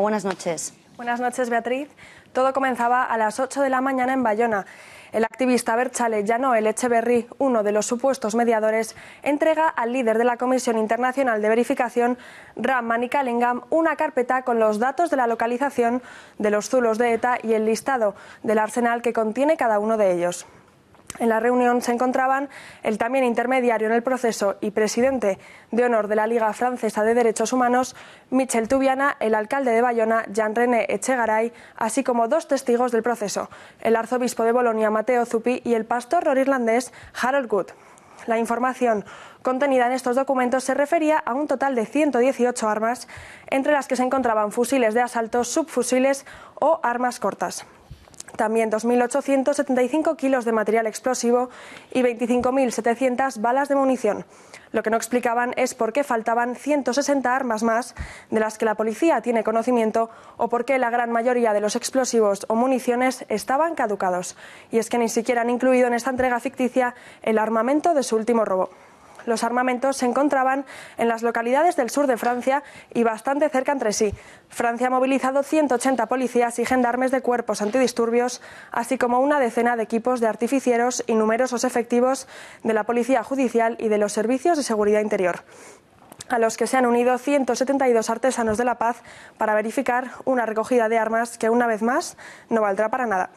Buenas noches. Buenas noches, Beatriz. Todo comenzaba a las 8 de la mañana en Bayona. El activista Berchale Yanoel Echeverry, uno de los supuestos mediadores, entrega al líder de la Comisión Internacional de Verificación, Ram Manikalingam, una carpeta con los datos de la localización de los zulos de ETA y el listado del arsenal que contiene cada uno de ellos. En la reunión se encontraban el también intermediario en el proceso y presidente de honor de la Liga Francesa de Derechos Humanos, Michel Tubiana, el alcalde de Bayona, Jean-René Echegaray, así como dos testigos del proceso, el arzobispo de Bolonia, Mateo Zuppi, y el pastor norirlandés Harold Good. La información contenida en estos documentos se refería a un total de 118 armas, entre las que se encontraban fusiles de asalto, subfusiles o armas cortas también 2.875 kilos de material explosivo y 25.700 balas de munición. Lo que no explicaban es por qué faltaban 160 armas más de las que la policía tiene conocimiento o por qué la gran mayoría de los explosivos o municiones estaban caducados. Y es que ni siquiera han incluido en esta entrega ficticia el armamento de su último robo. Los armamentos se encontraban en las localidades del sur de Francia y bastante cerca entre sí. Francia ha movilizado 180 policías y gendarmes de cuerpos antidisturbios, así como una decena de equipos de artificieros y numerosos efectivos de la Policía Judicial y de los Servicios de Seguridad Interior a los que se han unido 172 artesanos de la paz para verificar una recogida de armas que una vez más no valdrá para nada.